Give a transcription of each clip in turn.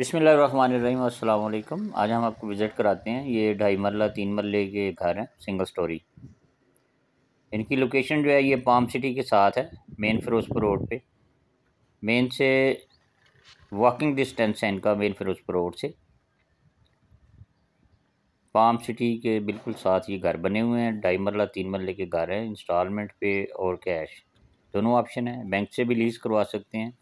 बिसमीम अल्लाम आज हम आपको विज़िट कराते हैं ये ढाई मरला तीन मरले के घर हैं सिंगल स्टोरी इनकी लोकेशन जो है ये पाम सिटी के साथ है मेन फ़िरोज़पुर रोड पे मेन से वॉकिंग डिस्टेंस है इनका मेन फ़िरोज़पुर रोड से पाम सिटी के बिल्कुल साथ ये घर बने हुए हैं ढाई मरला तीन मरले के घर हैं इंस्टॉलमेंट पे और कैश दोनों ऑप्शन हैं बैंक से भी लीज़ करवा सकते हैं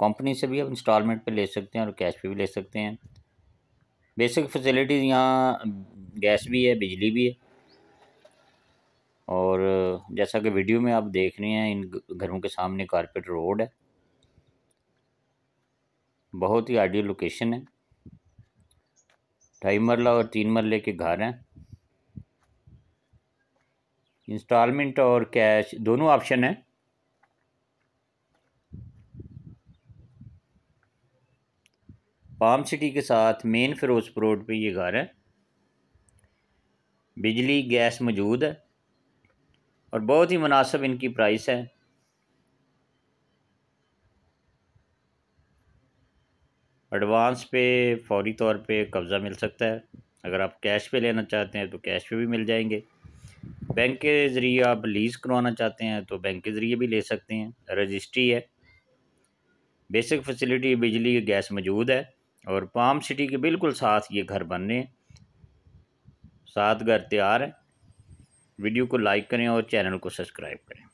कंपनी से भी आप इंस्टॉलमेंट पे ले सकते हैं और कैश पे भी ले सकते हैं बेसिक फैसिलिटीज़ यहाँ गैस भी है बिजली भी है और जैसा कि वीडियो में आप देख रहे हैं इन घरों के सामने कारपेट रोड है बहुत ही आइडियल लोकेशन है ढाई मरला और तीन मरले के घर हैं इंस्टॉलमेंट और कैश दोनों ऑप्शन हैं पाम सिटी के साथ मेन फिरोजपुर रोड पे ये घर है बिजली गैस मौजूद है और बहुत ही मुनासब इनकी प्राइस है एडवांस पे फौरी तौर पे कब्ज़ा मिल सकता है अगर आप कैश पे लेना चाहते हैं तो कैश पे भी मिल जाएंगे बैंक के ज़रिए आप लीज़ करवाना चाहते हैं तो बैंक के ज़रिए भी ले सकते हैं रजिस्ट्री है बेसिक फैसिलिटी बिजली गैस मौजूद है और पाम सिटी के बिल्कुल साथ ये घर बन रहे हैं सात घर तैयार है वीडियो को लाइक करें और चैनल को सब्सक्राइब करें